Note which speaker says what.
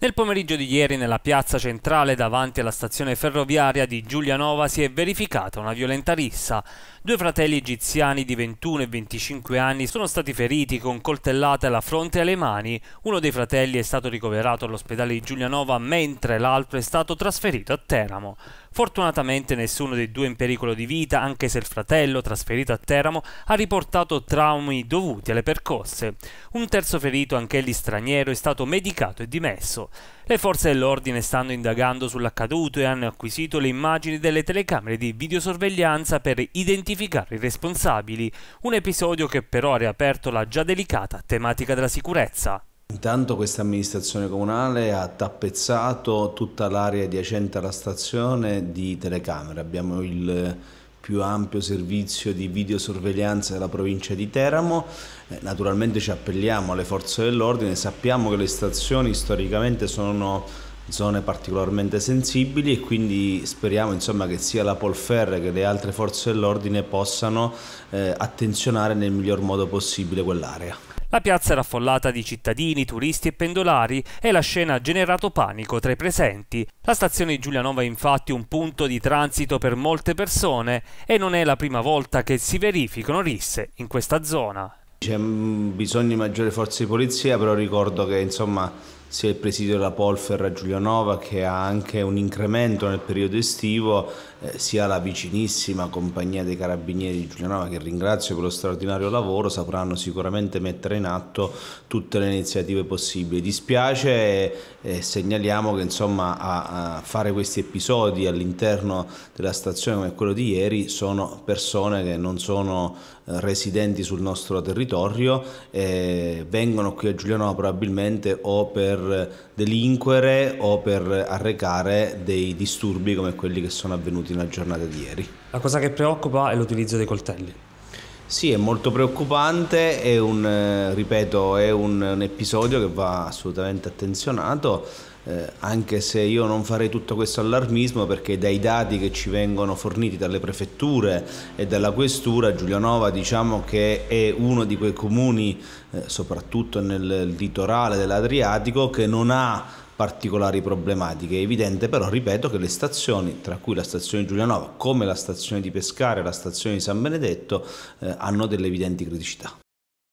Speaker 1: Nel pomeriggio di ieri nella piazza centrale davanti alla stazione ferroviaria di Giulianova si è verificata una violenta rissa. Due fratelli egiziani di 21 e 25 anni sono stati feriti con coltellate alla fronte e alle mani. Uno dei fratelli è stato ricoverato all'ospedale di Giulianova mentre l'altro è stato trasferito a Teramo. Fortunatamente nessuno dei due è in pericolo di vita, anche se il fratello, trasferito a Teramo, ha riportato traumi dovuti alle percosse. Un terzo ferito, anch'egli straniero, è stato medicato e dimesso. Le forze dell'ordine stanno indagando sull'accaduto e hanno acquisito le immagini delle telecamere di videosorveglianza per identificare i responsabili, un episodio che però ha riaperto la già delicata tematica della sicurezza. Intanto
Speaker 2: questa amministrazione comunale ha tappezzato tutta l'area adiacente alla stazione di telecamere. Abbiamo il più ampio servizio di videosorveglianza della provincia di Teramo. Eh, naturalmente ci appelliamo alle forze dell'ordine, sappiamo che le stazioni storicamente sono zone particolarmente sensibili e quindi speriamo insomma, che sia la Polfer che le altre forze dell'ordine possano eh, attenzionare nel miglior modo possibile quell'area.
Speaker 1: La piazza era affollata di cittadini, turisti e pendolari e la scena ha generato panico tra i presenti. La stazione di Giulianova è infatti un punto di transito per molte persone e non è la prima volta che si verificano risse in questa zona.
Speaker 2: C'è mm, bisogno di maggiore forza di polizia, però ricordo che insomma, sia il presidio della Polfer a Giulianova che ha anche un incremento nel periodo estivo eh, sia la vicinissima compagnia dei carabinieri di Giulianova, che ringrazio per lo straordinario lavoro, sapranno sicuramente mettere in atto tutte le iniziative possibili. Dispiace e eh, segnaliamo che insomma, a, fare questi episodi all'interno della stazione come quello di ieri sono persone che non sono eh, residenti sul nostro territorio eh, vengono qui a Giuliano probabilmente o per delinquere o per arrecare dei disturbi come quelli che sono avvenuti contenuti nella giornata di ieri. La cosa che preoccupa è l'utilizzo dei coltelli. Sì, è molto preoccupante, è un, eh, ripeto, è un, un episodio che va assolutamente attenzionato eh, anche se io non farei tutto questo allarmismo perché dai dati che ci vengono forniti dalle prefetture e dalla questura Giulianova diciamo che è uno di quei comuni eh, soprattutto nel litorale dell'Adriatico che non ha particolari problematiche. È evidente però, ripeto, che le stazioni, tra cui la stazione Giulianova, come la stazione di Pescare e la stazione di San Benedetto, eh, hanno delle evidenti criticità.